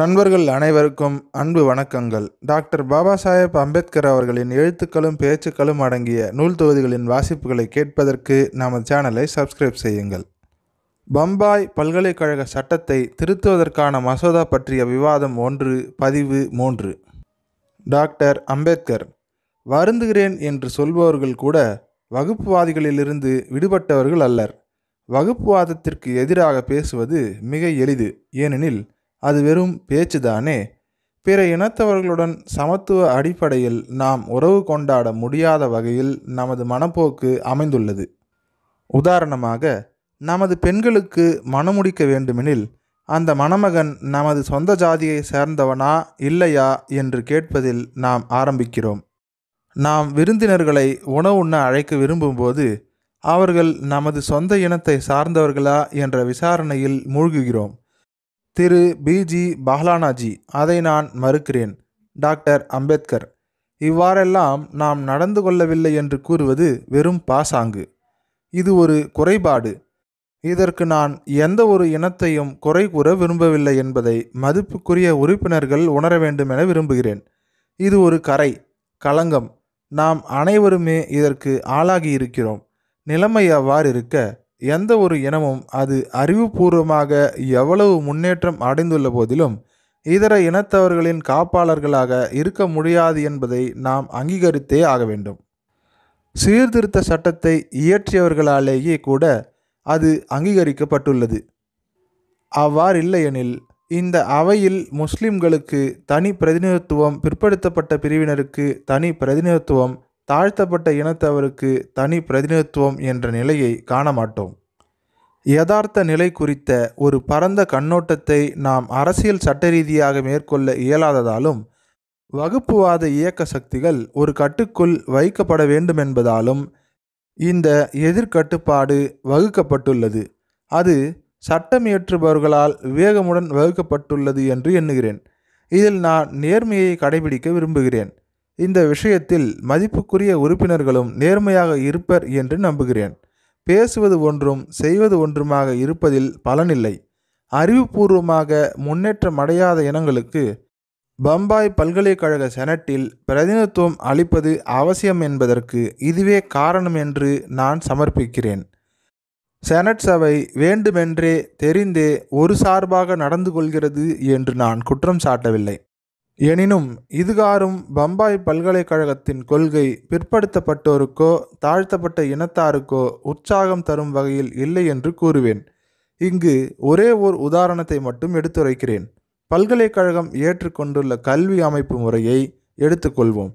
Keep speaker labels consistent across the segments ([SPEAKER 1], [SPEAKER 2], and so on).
[SPEAKER 1] நண்பர்கள் அனைவருக்கும் அன்பு வணக்கங்கள் டாக்டர் பாபா சாஹேப் அம்பேத்கர் அவர்களின் எழுத்துக்களும் பேச்சுக்களும் அடங்கிய நூல் தொகுதிகளின் வாசிப்புகளை கேட்பதற்கு நமது சேனலை சப்ஸ்கிரைப் செய்யுங்கள் பம்பாய் பல்கலைக்கழக சட்டத்தை திருத்துவதற்கான மசோதா பற்றிய விவாதம் ஒன்று பதிவு மூன்று டாக்டர் அம்பேத்கர் வருந்துகிறேன் என்று சொல்பவர்கள் கூட வகுப்புவாதிகளிலிருந்து விடுபட்டவர்கள் அல்லர் வகுப்புவாதத்திற்கு எதிராக பேசுவது மிக எளிது ஏனெனில் அது வெறும் பேச்சுதானே பிற இனத்தவர்களுடன் சமத்துவ அடிப்படையில் நாம் உறவு கொண்டாட முடியாத வகையில் நமது மனப்போக்கு அமைந்துள்ளது உதாரணமாக நமது பெண்களுக்கு மணமுடிக்க வேண்டுமெனில் அந்த மணமகன் நமது சொந்த ஜாதியை சேர்ந்தவனா இல்லையா என்று கேட்பதில் நாம் ஆரம்பிக்கிறோம் நாம் விருந்தினர்களை உணவு உண்ண அழைக்க விரும்பும்போது அவர்கள் நமது சொந்த இனத்தை சார்ந்தவர்களா என்ற விசாரணையில் மூழ்குகிறோம் திரு பிஜி பாஹ்லானாஜி அதை நான் மறுக்கிறேன் டாக்டர் அம்பேத்கர் இவ்வாறெல்லாம் நாம் நடந்து கொள்ளவில்லை என்று கூறுவது வெறும் பாசாங்கு இது ஒரு குறைபாடு இதற்கு நான் எந்த ஒரு இனத்தையும் குறை கூற விரும்பவில்லை என்பதை மதிப்புக்குரிய உறுப்பினர்கள் உணர வேண்டும் என விரும்புகிறேன் இது ஒரு கரை களங்கம் நாம் அனைவருமே இதற்கு ஆளாகி இருக்கிறோம் நிலைமை அவ்வாறு இருக்க எந்த ஒரு இனமும் அது அறிவுபூர்வமாக எவ்வளவு முன்னேற்றம் அடைந்துள்ள போதிலும் இதர இனத்தவர்களின் காப்பாளர்களாக இருக்க முடியாது என்பதை நாம் அங்கீகரித்தே ஆக வேண்டும் சீர்திருத்த சட்டத்தை இயற்றியவர்களாலேயே கூட அது அங்கீகரிக்கப்பட்டுள்ளது அவ்வாறில்லையெனில் இந்த அவையில் முஸ்லிம்களுக்கு தனி பிரதிநிதித்துவம் பிற்படுத்தப்பட்ட பிரிவினருக்கு தனி பிரதிநிதித்துவம் தாழ்த்தப்பட்ட இனத்தவருக்கு தனி பிரதிநிதித்துவம் என்ற நிலையை காண மாட்டோம் யதார்த்த நிலை குறித்த ஒரு பரந்த கண்ணோட்டத்தை நாம் அரசியல் சட்ட ரீதியாக மேற்கொள்ள இயலாததாலும் வகுப்புவாத இயக்க சக்திகள் ஒரு கட்டுக்குள் வைக்கப்பட வேண்டுமென்பதாலும் இந்த எதிர்கட்டுப்பாடு வகுக்கப்பட்டுள்ளது அது சட்டம் இயற்றுபவர்களால் விவேகமுடன் வகுக்கப்பட்டுள்ளது என்று எண்ணுகிறேன் இதில் நான் நேர்மையை கடைபிடிக்க விரும்புகிறேன் இந்த விஷயத்தில் மதிப்புக்குரிய உறுப்பினர்களும் நேர்மையாக இருப்பர் என்று நம்புகிறேன் பேசுவது ஒன்றும் செய்வது ஒன்றுமாக இருப்பதில் பலனில்லை அறிவுபூர்வமாக முன்னேற்றம் அடையாத இனங்களுக்கு பம்பாய் பல்கலைக்கழக செனட்டில் பிரதிநிதித்துவம் அளிப்பது அவசியம் என்பதற்கு இதுவே காரணம் என்று நான் சமர்ப்பிக்கிறேன் செனட் சபை வேண்டுமென்றே தெரிந்தே ஒரு சார்பாக நடந்து கொள்கிறது என்று நான் குற்றம் சாட்டவில்லை எனினும் இதுகாறும் பம்பாய் பல்கலைக்கழகத்தின் கொள்கை பிற்படுத்தப்பட்டோருக்கோ தாழ்த்தப்பட்ட இனத்தாருக்கோ உற்சாகம் தரும் வகையில் இல்லை என்று கூறுவேன் இங்கு ஒரே ஓர் உதாரணத்தை மட்டும் எடுத்துரைக்கிறேன் பல்கலைக்கழகம் ஏற்றுக்கொண்டுள்ள கல்வி அமைப்பு முறையை எடுத்துக்கொள்வோம்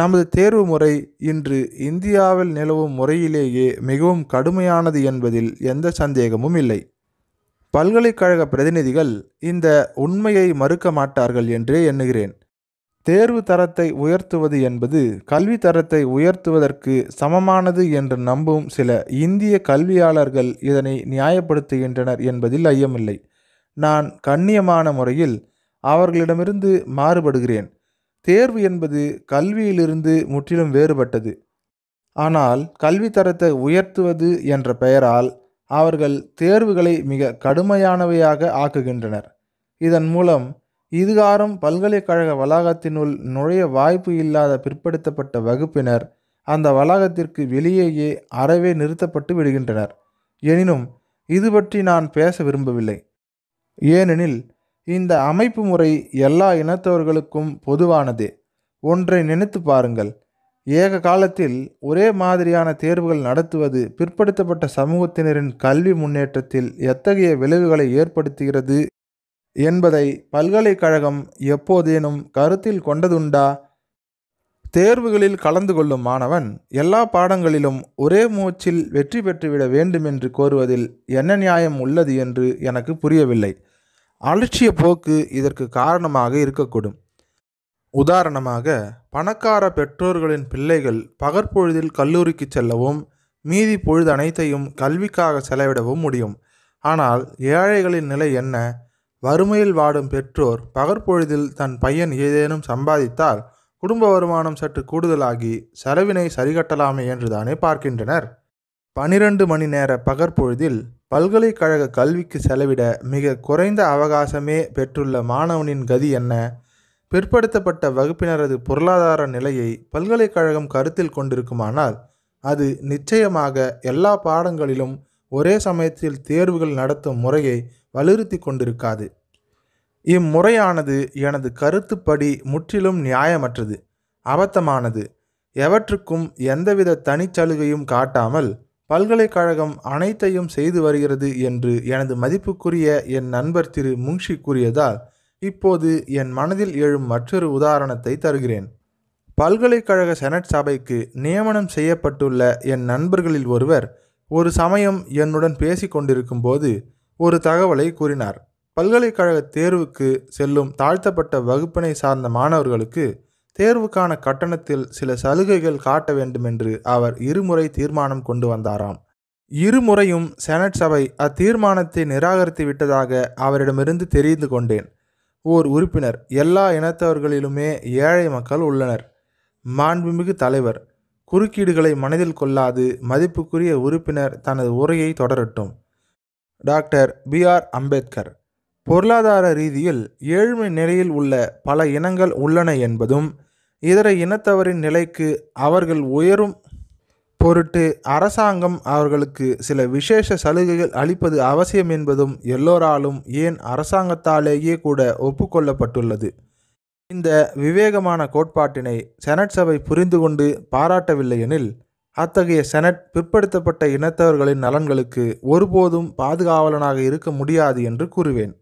[SPEAKER 1] நமது தேர்வு முறை இன்று இந்தியாவில் நிலவும் முறையிலேயே மிகவும் கடுமையானது என்பதில் எந்த சந்தேகமும் இல்லை பல்கலைக்கழக பிரதிநிதிகள் இந்த உண்மையை மறுக்க மாட்டார்கள் என்றே எண்ணுகிறேன் தேர்வு தரத்தை உயர்த்துவது என்பது கல்வி தரத்தை உயர்த்துவதற்கு சமமானது என்று நம்பும் சில இந்திய கல்வியாளர்கள் இதனை நியாயப்படுத்துகின்றனர் என்பதில் ஐயமில்லை நான் கண்ணியமான முறையில் அவர்களிடமிருந்து மாறுபடுகிறேன் தேர்வு என்பது கல்வியிலிருந்து முற்றிலும் வேறுபட்டது ஆனால் கல்வி தரத்தை உயர்த்துவது என்ற பெயரால் அவர்கள் தேர்வுகளை மிக கடுமையானவையாக ஆக்குகின்றனர் இதன் மூலம் இதுகாரம் பல்கலைக்கழக வளாகத்தினுள் நுழைய வாய்ப்பு இல்லாத பிற்படுத்தப்பட்ட வகுப்பினர் அந்த வளாகத்திற்கு வெளியேயே அறவே நிறுத்தப்பட்டு விடுகின்றனர் எனினும் இது பற்றி நான் பேச விரும்பவில்லை ஏனெனில் இந்த அமைப்பு முறை எல்லா இனத்தவர்களுக்கும் பொதுவானதே ஒன்றை நினைத்து பாருங்கள் ஏக காலத்தில் ஒரே மாதிரியான தேர்வுகள் நடத்துவது பிற்படுத்தப்பட்ட சமூகத்தினரின் கல்வி முன்னேற்றத்தில் எத்தகைய விளைவுகளை ஏற்படுத்துகிறது என்பதை பல்கலைக்கழகம் எப்போதேனும் கருத்தில் கொண்டதுண்டா தேர்வுகளில் கலந்து கொள்ளும் மாணவன் எல்லா பாடங்களிலும் ஒரே மூச்சில் வெற்றி பெற்றுவிட வேண்டும் என்று கோருவதில் என்ன நியாயம் உள்ளது என்று எனக்கு புரியவில்லை அலட்சிய போக்கு இதற்கு காரணமாக இருக்கக்கூடும் உதாரணமாக பணக்கார பெற்றோர்களின் பிள்ளைகள் பகற்பொழுதில் கல்லூரிக்கு செல்லவும் மீதி பொழுது அனைத்தையும் கல்விக்காக செலவிடவும் முடியும் ஆனால் ஏழைகளின் நிலை என்ன வறுமையில் வாடும் பெற்றோர் பகற்பொழுதில் தன் பையன் ஏதேனும் சம்பாதித்தால் குடும்ப வருமானம் சற்று கூடுதலாகி செலவினை சரிகட்டலாமே என்றுதானே பார்க்கின்றனர் பனிரெண்டு மணி நேர பகற்பொழுதில் பல்கலைக்கழக கல்விக்கு செலவிட மிக குறைந்த அவகாசமே பெற்றுள்ள மாணவனின் கதி என்ன பிற்படுத்தப்பட்ட வகுப்பினரது பொருளாதார நிலையை பல்கலைக்கழகம் கருத்தில் கொண்டிருக்குமானால் அது நிச்சயமாக எல்லா பாடங்களிலும் ஒரே சமயத்தில் தேர்வுகள் நடத்தும் முறையை வலியுறுத்தி கொண்டிருக்காது இம்முறையானது எனது கருத்துப்படி முற்றிலும் நியாயமற்றது அபத்தமானது எவற்றுக்கும் எந்தவித தனிச்சலுகையும் காட்டாமல் பல்கலைக்கழகம் அனைத்தையும் செய்து வருகிறது என்று எனது மதிப்புக்குரிய என் நண்பர் திரு முங்ஷி கூறியதால் இப்போது என் மனதில் எழும் மற்றொரு உதாரணத்தை தருகிறேன் பல்கலைக்கழக செனட் சபைக்கு நியமனம் செய்யப்பட்டுள்ள என் நண்பர்களில் ஒருவர் ஒரு சமயம் என்னுடன் பேசி கொண்டிருக்கும் போது ஒரு தகவலை கூறினார் பல்கலைக்கழக தேர்வுக்கு செல்லும் தாழ்த்தப்பட்ட வகுப்பினை சார்ந்த மாணவர்களுக்கு தேர்வுக்கான கட்டணத்தில் சில சலுகைகள் காட்ட வேண்டுமென்று அவர் இருமுறை தீர்மானம் கொண்டு வந்தாராம் இருமுறையும் செனட் சபை அத்தீர்மானத்தை நிராகரித்து விட்டதாக அவரிடமிருந்து தெரிந்து கொண்டேன் ஓர் உறுப்பினர் எல்லா இனத்தவர்களிலுமே ஏழை மக்கள் உள்ளனர் மாண்புமிகு தலைவர் குறுக்கீடுகளை மனதில் கொள்ளாது மதிப்புக்குரிய உறுப்பினர் தனது உரையை தொடரட்டும் டாக்டர் பி ஆர் அம்பேத்கர் பொருளாதார ரீதியில் ஏழ்மை நிலையில் உள்ள பல இனங்கள் உள்ளன என்பதும் இதர இனத்தவரின் நிலைக்கு அவர்கள் உயரும் பொருட்டு அரசாங்கம் அவர்களுக்கு சில விசேஷ சலுகைகள் அளிப்பது அவசியம் என்பதும் எல்லோராலும் ஏன் அரசாங்கத்தாலேயே கூட ஒப்புக்கொள்ளப்பட்டுள்ளது இந்த விவேகமான கோட்பாட்டினை செனட் சபை புரிந்து கொண்டு பாராட்டவில்லையெனில் அத்தகைய செனட் பிற்படுத்தப்பட்ட இனத்தவர்களின் நலன்களுக்கு ஒருபோதும் பாதுகாவலனாக இருக்க முடியாது என்று கூறுவேன்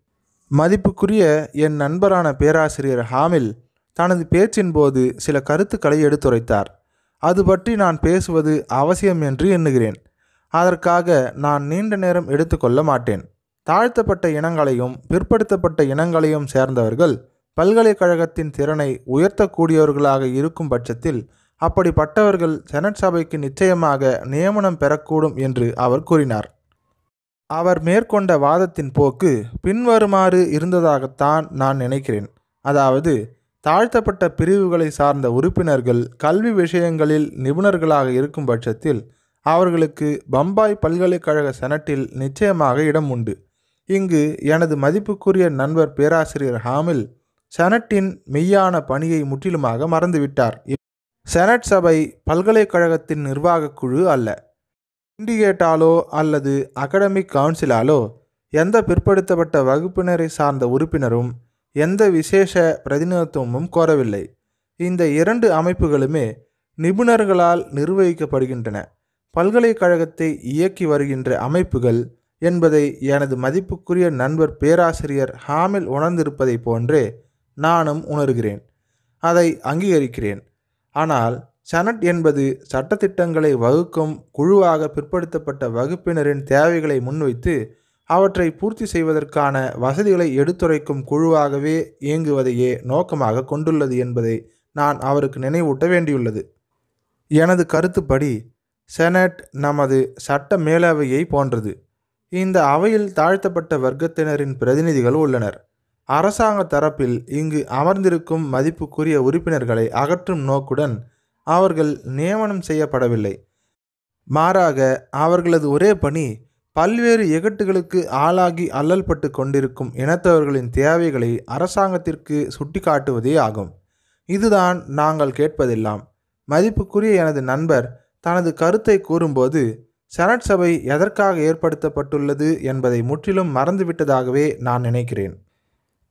[SPEAKER 1] மதிப்புக்குரிய என் நண்பரான பேராசிரியர் ஹாமில் தனது பேச்சின் போது சில கருத்துக்களை எடுத்துரைத்தார் அது பற்றி நான் பேசுவது அவசியம் என்று எண்ணுகிறேன் அதற்காக நான் நீண்ட நேரம் எடுத்துக்கொள்ள மாட்டேன் தாழ்த்தப்பட்ட இனங்களையும் பிற்படுத்தப்பட்ட இனங்களையும் சேர்ந்தவர்கள் பல்கலைக்கழகத்தின் திறனை உயர்த்தக்கூடியவர்களாக இருக்கும் பட்சத்தில் அப்படிப்பட்டவர்கள் செனட் சபைக்கு நிச்சயமாக நியமனம் பெறக்கூடும் என்று அவர் கூறினார் அவர் மேற்கொண்ட வாதத்தின் போக்கு பின்வருமாறு இருந்ததாகத்தான் நான் நினைக்கிறேன் அதாவது தாழ்த்தப்பட்ட பிரிவுகளை சார்ந்த உறுப்பினர்கள் கல்வி விஷயங்களில் நிபுணர்களாக இருக்கும் பட்சத்தில் அவர்களுக்கு பம்பாய் பல்கலைக்கழக செனட்டில் நிச்சயமாக இடம் உண்டு இங்கு எனது மதிப்புக்குரிய நண்பர் பேராசிரியர் ஹாமில் செனட்டின் மெய்யான பணியை முற்றிலுமாக மறந்துவிட்டார் செனட் சபை பல்கலைக்கழகத்தின் நிர்வாகக் குழு அல்ல இண்டிகேட்டாலோ அல்லது அகடமிக் கவுன்சிலாலோ எந்த பிற்படுத்தப்பட்ட வகுப்பினரை சார்ந்த உறுப்பினரும் எந்த விசேஷ பிரதிநிதித்துவமும் கோரவில்லை இந்த இரண்டு அமைப்புகளுமே நிபுணர்களால் நிர்வகிக்கப்படுகின்றன பல்கலைக்கழகத்தை இயக்கி வருகின்ற அமைப்புகள் என்பதை எனது மதிப்புக்குரிய நண்பர் பேராசிரியர் ஹாமில் உணர்ந்திருப்பதை போன்றே நானும் உணர்கிறேன் அதை அங்கீகரிக்கிறேன் ஆனால் சனட் என்பது சட்டத்திட்டங்களை வகுக்கும் குழுவாக பிற்படுத்தப்பட்ட வகுப்பினரின் தேவைகளை முன்வைத்து அவற்றை பூர்த்தி செய்வதற்கான வசதிகளை எடுத்துரைக்கும் குழுவாகவே இயங்குவதையே நோக்கமாக கொண்டுள்ளது என்பதை நான் அவருக்கு நினைவூட்ட வேண்டியுள்ளது எனது கருத்துப்படி செனட் நமது சட்ட மேலவையை போன்றது இந்த அவையில் தாழ்த்தப்பட்ட வர்க்கத்தினரின் பிரதிநிதிகள் உள்ளனர் அரசாங்க தரப்பில் இங்கு அமர்ந்திருக்கும் மதிப்புக்குரிய உறுப்பினர்களை அகற்றும் நோக்குடன் அவர்கள் நியமனம் செய்யப்படவில்லை மாறாக அவர்களது ஒரே பணி பல்வேறு எகட்டுகளுக்கு ஆளாகி அல்லல்பட்டு கொண்டிருக்கும் இனத்தவர்களின் தேவைகளை அரசாங்கத்திற்கு சுட்டிக்காட்டுவதே ஆகும் இதுதான் நாங்கள் கேட்பதெல்லாம் மதிப்புக்குரிய எனது நண்பர் தனது கருத்தை கூறும்போது செனட் சபை எதற்காக ஏற்படுத்தப்பட்டுள்ளது என்பதை முற்றிலும் மறந்துவிட்டதாகவே நான் நினைக்கிறேன்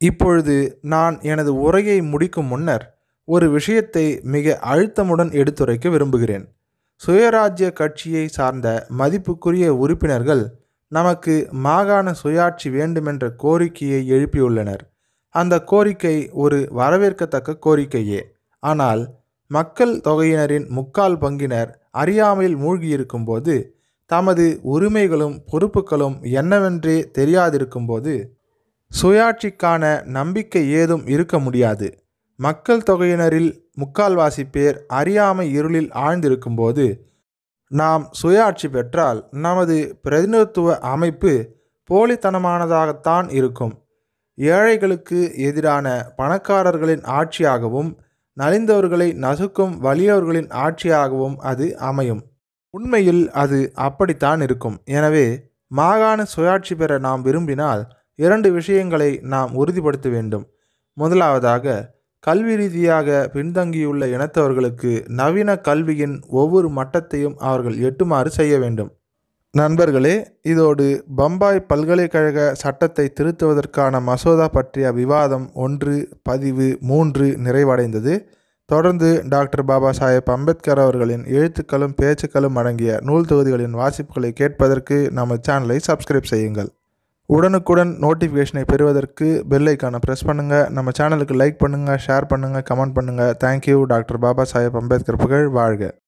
[SPEAKER 1] இப்பொழுது நான் எனது உரையை முடிக்கும் முன்னர் ஒரு விஷயத்தை மிக அழுத்தமுடன் எடுத்துரைக்க விரும்புகிறேன் சுயராஜ்ய கட்சியை சார்ந்த மதிப்புக்குரிய உறுப்பினர்கள் நமக்கு மாகாண சுயாட்சி வேண்டுமென்ற கோரிக்கையை எழுப்பியுள்ளனர் அந்த கோரிக்கை ஒரு வரவேற்கத்தக்க கோரிக்கையே ஆனால் மக்கள் தொகையினரின் முக்கால் பங்கினர் அறியாமையில் மூழ்கியிருக்கும்போது தமது உரிமைகளும் பொறுப்புகளும் என்னவென்றே தெரியாதிருக்கும்போது சுயாட்சிக்கான நம்பிக்கை ஏதும் இருக்க முடியாது மக்கள் தொகையினரில் முக்கால்வாசி பேர் அறியாமை இருளில் ஆழ்ந்திருக்கும்போது நாம் சுயாட்சி பெற்றால் நமது பிரதிநிதித்துவ அமைப்பு போலித்தனமானதாகத்தான் இருக்கும் ஏழைகளுக்கு எதிரான பணக்காரர்களின் ஆட்சியாகவும் நலிந்தவர்களை நசுக்கும் வலியவர்களின் ஆட்சியாகவும் அது அமையும் உண்மையில் அது அப்படித்தான் இருக்கும் எனவே மாகாண சுயாட்சி பெற நாம் விரும்பினால் இரண்டு விஷயங்களை நாம் உறுதிப்படுத்த வேண்டும் முதலாவதாக கல்வி ரீதியாக பின்தங்கியுள்ள இனத்தவர்களுக்கு நவீன கல்வியின் ஒவ்வொரு மட்டத்தையும் அவர்கள் எட்டுமாறு செய்ய வேண்டும் நண்பர்களே இதோடு பம்பாய் பல்கலைக்கழக சட்டத்தை திருத்துவதற்கான மசோதா பற்றிய விவாதம் ஒன்று பதிவு மூன்று நிறைவடைந்தது தொடர்ந்து டாக்டர் பாபா சாஹேப் அம்பேத்கர் அவர்களின் எழுத்துக்களும் பேச்சுக்களும் அடங்கிய நூல் தொகுதிகளின் வாசிப்புகளை கேட்பதற்கு நமது சேனலை சப்ஸ்கிரைப் செய்யுங்கள் உடனுக்குடன் நோட்டிஃபிகேஷனை பெறுவதற்கு பெல் ஐக்கானை ப்ரெஸ் பண்ணுங்கள் நம்ம சேனலுக்கு லைக் பண்ணுங்கள் ஷேர் பண்ணுங்கள் கமெண்ட் பண்ணுங்கள் தேங்க்யூ டாக்டர் பாபா சாஹேப் அம்பேத்கர் புகழ் வாழ்க